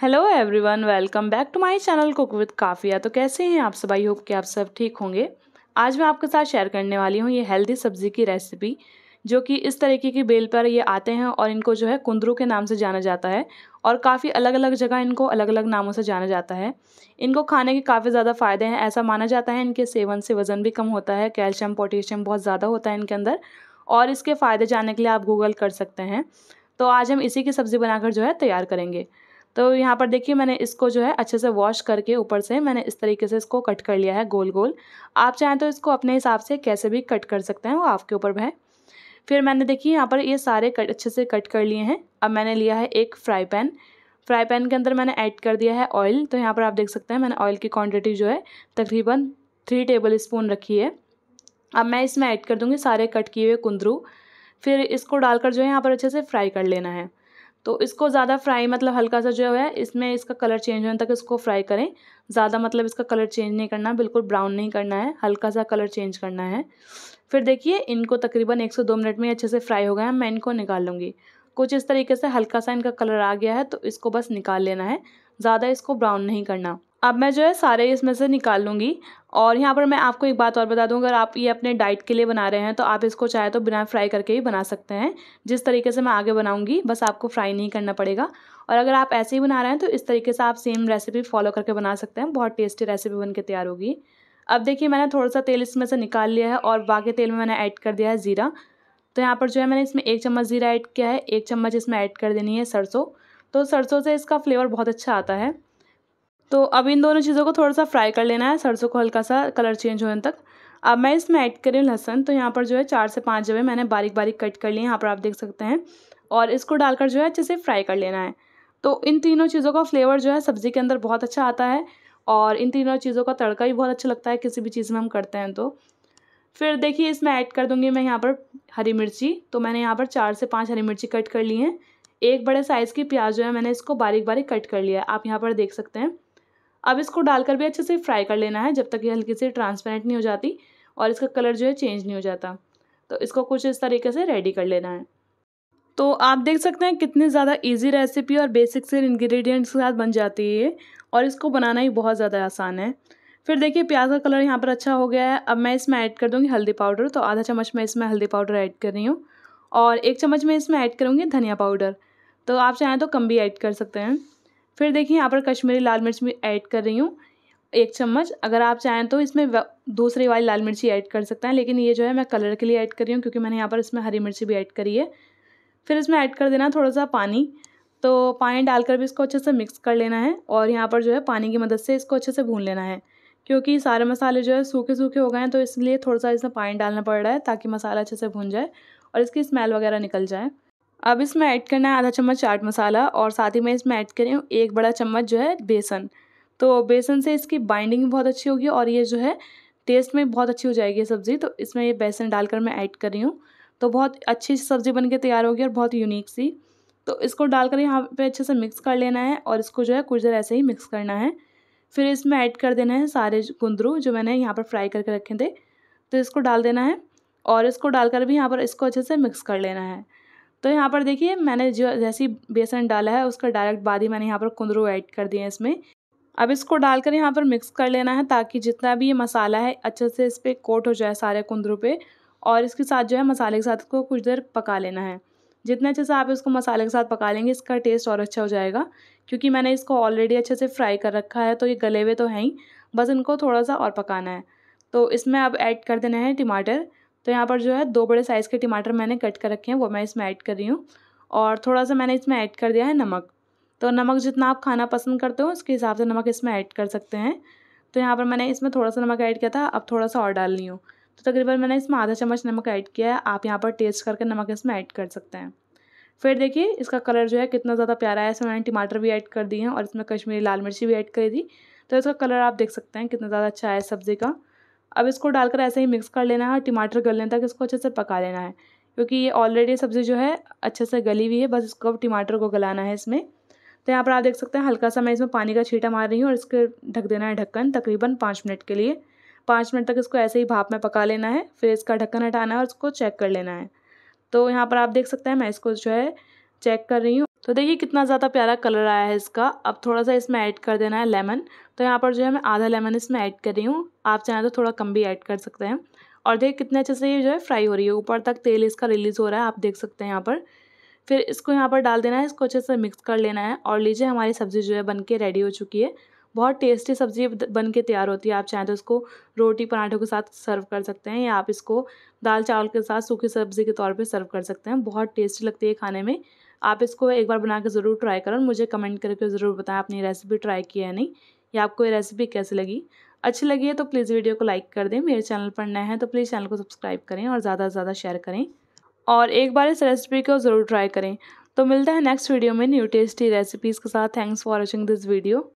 hello everyone welcome back to my channel cook with Kafiya तो कैसे हैं आप सब आई होप कि आप सब ठीक होंगे आज मैं आपके साथ शेयर करने वाली हूँ ये हेल्दी सब्ज़ी की रेसिपी जो कि इस तरीके की बेल पर ये आते हैं और इनको जो है कुंदरू के नाम से जाना जाता है और काफ़ी अलग अलग जगह इनको अलग अलग नामों से जाना जाता है इनको खाने के काफ़ी ज़्यादा फ़ायदे हैं ऐसा माना जाता है इनके सेवन से वज़न भी कम होता है कैल्शियम पोटेशियम बहुत ज़्यादा होता है इनके अंदर और इसके फ़ायदे जानने के लिए आप गूगल कर सकते हैं तो आज हम इसी की सब्ज़ी बनाकर जो है तैयार करेंगे तो यहाँ पर देखिए मैंने इसको जो है अच्छे से वॉश करके ऊपर से मैंने इस तरीके से इसको कट कर लिया है गोल गोल आप चाहें तो इसको अपने हिसाब से कैसे भी कट कर सकते हैं वो आपके ऊपर है फिर मैंने देखिए यहाँ पर ये सारे कट अच्छे से कट कर लिए हैं अब मैंने लिया है एक फ्राई पैन फ्राई पैन के अंदर मैंने ऐड कर दिया है ऑयल तो यहाँ पर आप देख सकते हैं मैंने ऑयल की क्वांटिटी जो है तकरीबन थ्री टेबल स्पून रखी है अब मैं इसमें ऐड कर दूँगी सारे कट किए हुए कुंदरू फिर इसको डालकर जो है यहाँ पर अच्छे से फ्राई कर लेना है तो इसको ज़्यादा फ्राई मतलब हल्का सा जो है इसमें इसका कलर चेंज होने तक इसको फ्राई करें ज़्यादा मतलब इसका कलर चेंज नहीं करना बिल्कुल ब्राउन नहीं करना है हल्का सा कलर चेंज करना है फिर देखिए इनको तकरीबन एक से दो मिनट में अच्छे से फ्राई हो गए हैं मैं इनको निकाल लूँगी कुछ इस तरीके से हल्का सा इनका कलर आ गया है तो इसको बस निकाल लेना है ज़्यादा इसको ब्राउन नहीं करना अब मैं जो है सारे इसमें से निकाल लूँगी और यहाँ पर मैं आपको एक बात और बता दूँ अगर आप ये अपने डाइट के लिए बना रहे हैं तो आप इसको चाहे तो बिना फ्राई करके ही बना सकते हैं जिस तरीके से मैं आगे बनाऊँगी बस आपको फ्राई नहीं करना पड़ेगा और अगर आप ऐसे ही बना रहे हैं तो इस तरीके से आप सेम रेसिपी फॉलो करके बना सकते हैं बहुत टेस्टी रेसिपी बन के तैयार होगी अब देखिए मैंने थोड़ा सा तेल इसमें से निकाल लिया है और बाकी तेल में मैंने ऐड कर दिया है ज़ीरा तो यहाँ पर जो है मैंने इसमें एक चम्मच ज़ीरा ऐड किया है एक चम्मच इसमें ऐड कर देनी है सरसों तो सरसों से इसका फ्लेवर बहुत अच्छा आता है तो अब इन दोनों चीज़ों को थोड़ा सा फ्राई कर लेना है सरसों को हल्का सा कलर चेंज होने तक अब मैं इसमें ऐड करी लहसन तो यहाँ पर जो है चार से पाँच जगह मैंने बारीक बारीक कट कर लिए यहाँ पर आप देख सकते हैं और इसको डालकर जो है अच्छे से फ्राई कर लेना है तो इन तीनों चीज़ों का फ्लेवर जो है सब्ज़ी के अंदर बहुत अच्छा आता है और इन तीनों चीज़ों का तड़का भी बहुत अच्छा लगता है किसी भी चीज़ में हम करते हैं तो फिर देखिए इसमें ऐड कर दूँगी मैं यहाँ पर हरी मिर्ची तो मैंने यहाँ पर चार से पाँच हरी मिर्ची कट कर ली है एक बड़े साइज़ की प्याज जो है मैंने इसको बारीक बारीक कट कर लिया है आप यहाँ पर देख सकते हैं अब इसको डालकर भी अच्छे से फ्राई कर लेना है जब तक ये हल्की सी ट्रांसपेरेंट नहीं हो जाती और इसका कलर जो है चेंज नहीं हो जाता तो इसको कुछ इस तरीके से रेडी कर लेना है तो आप देख सकते हैं कितनी ज़्यादा ईजी रेसिपी और बेसिक से इन्ग्रीडियंट्स के साथ बन जाती है ये और इसको बनाना ही बहुत ज़्यादा आसान है फिर देखिए प्याज का कलर यहाँ पर अच्छा हो गया है अब मैं इसमें ऐड कर दूँगी हल्दी पाउडर तो आधा चम्मच मैं इसमें हल्दी पाउडर ऐड कर रही हूँ और एक चम्मच मैं इसमें ऐड करूँगी धनिया पाउडर तो आप चाहें तो कम भी ऐड कर सकते हैं फिर देखिए यहाँ पर कश्मीरी लाल मिर्च भी ऐड कर रही हूँ एक चम्मच अगर आप चाहें तो इसमें दूसरी वाली लाल मिर्ची ऐड कर सकते हैं लेकिन ये जो है मैं कलर के लिए ऐड कर रही हूँ क्योंकि मैंने यहाँ पर इसमें हरी मिर्ची भी ऐड करी है फिर इसमें ऐड कर देना थोड़ा सा पानी तो पानी डालकर भी इसको अच्छे से मिक्स कर लेना है और यहाँ पर जो है पानी की मदद से इसको अच्छे से भून लेना है क्योंकि सारे मसाले जो है सूखे सूखे हो गए हैं तो इसलिए थोड़ा सा इसमें पानी डालना पड़ रहा है ताकि मसाला अच्छे से भून जाए और इसकी स्मेल वगैरह निकल जाए अब इसमें ऐड करना है आधा चम्मच चाट मसाला और साथ ही मैं इसमें ऐड कर रही हूँ एक बड़ा चम्मच जो है बेसन तो बेसन से इसकी बाइंडिंग बहुत अच्छी होगी और ये जो है टेस्ट में बहुत अच्छी हो जाएगी सब्ज़ी तो इसमें ये बेसन डालकर मैं ऐड कर रही हूँ तो बहुत अच्छी सब्ज़ी बन के तैयार होगी और बहुत यूनिक सी तो इसको डालकर यहाँ पर अच्छे से मिक्स कर लेना है और इसको जो है कुछ देर ऐसे ही मिक्स करना है फिर इसमें ऐड कर देना है सारे गुंदरू जो मैंने यहाँ पर फ्राई करके रखे थे तो इसको डाल देना है और इसको डालकर भी यहाँ पर इसको अच्छे से मिक्स कर लेना है तो यहाँ पर देखिए मैंने जो जैसी बेसन डाला है उसका डायरेक्ट बाद ही मैंने यहाँ पर कुंदरू ऐड कर दिए हैं इसमें अब इसको डालकर यहाँ पर मिक्स कर लेना है ताकि जितना भी ये मसाला है अच्छे से इस पर कोट हो जाए सारे कुंदरू पे और इसके साथ जो है मसाले के साथ को कुछ देर पका लेना है जितने अच्छे से आप इसको मसाले के साथ पका लेंगे इसका टेस्ट और अच्छा हो जाएगा क्योंकि मैंने इसको ऑलरेडी अच्छे से फ्राई कर रखा है तो ये गले हुए तो हैं ही बस इनको थोड़ा सा और पकाना है तो इसमें अब ऐड कर देना है टमाटर तो यहाँ पर जो है दो बड़े साइज़ के टमाटर मैंने कट कर रखे हैं वो मैं इसमें ऐड कर रही हूँ और थोड़ा सा मैंने इसमें ऐड कर दिया है नमक तो नमक जितना आप खाना पसंद करते हो उसके हिसाब से नमक इसमें ऐड कर सकते हैं तो यहाँ पर मैंने इसमें थोड़ा सा नमक ऐड किया था अब थोड़ा सा और डाल रही हूँ तो तकरीबन मैंने इसमें आधा चम्मच नमक ऐड किया है आप यहाँ पर टेस्ट करके नमक इसमें ऐड कर सकते हैं फिर देखिए इसका कलर जो है कितना ज़्यादा प्यारा है इसमें मैंने टमाटर भी ऐड कर दिए हैं और इसमें कश्मीरी लाल मिर्ची भी ऐड करी थी तो इसका कलर आप देख सकते हैं कितना ज़्यादा अच्छा है सब्ज़ी का अब इसको डालकर ऐसे ही मिक्स कर लेना है और टमाटर लेना तक इसको अच्छे से पका लेना है क्योंकि ये ऑलरेडी सब्ज़ी जो है अच्छे से गली हुई है बस इसको अब टमाटर को गलाना है इसमें तो यहाँ पर आप देख सकते हैं हल्का सा मैं इसमें पानी का छीटा मार रही हूँ और इसके ढक देना है ढक्कन तकरीबन पाँच मिनट के लिए पाँच मिनट तक इसको ऐसे ही भाप में पका लेना है फिर इसका ढक्कन हटाना है और इसको चेक कर लेना है तो यहाँ पर आप देख सकते हैं मैं इसको जो है चेक कर रही हूँ तो देखिए कितना ज़्यादा प्यारा कलर आया है इसका अब थोड़ा सा इसमें ऐड कर देना है लेमन तो यहाँ पर जो है मैं आधा लेमन इसमें ऐड कर रही हूँ आप चाहें तो थोड़ा कम भी ऐड कर सकते हैं और देखिए कितने अच्छे से ये जो है फ्राई हो रही है ऊपर तक तेल इसका रिलीज़ हो रहा है आप देख सकते हैं यहाँ पर फिर इसको यहाँ पर डाल देना है इसको अच्छे से मिक्स कर लेना है और लीजिए हमारी सब्ज़ी जो है बन के रेडी हो चुकी है बहुत टेस्टी सब्ज़ी बन के तैयार होती है आप चाहें तो इसको रोटी पराठों के साथ सर्व कर सकते हैं या आप इसको दाल चावल के साथ सूखी सब्ज़ी के तौर पर सर्व कर सकते हैं बहुत टेस्टी लगती है खाने में आप इसको एक बार बना के ज़रूर ट्राई करें मुझे कमेंट करके ज़रूर बताएं आपने रेसिपी ट्राई की है नहीं या आपको ये रेसिपी कैसी लगी अच्छी लगी है तो प्लीज़ वीडियो को लाइक कर दें मेरे चैनल पर नए हैं तो प्लीज़ चैनल को सब्सक्राइब करें और ज़्यादा से ज़्यादा शेयर करें और एक बार इस रेसिपी को ज़रूर ट्राई करें तो मिलता है नेक्स्ट वीडियो में न्यू टेस्टी रेसिपीज़ के साथ thanks for watching this video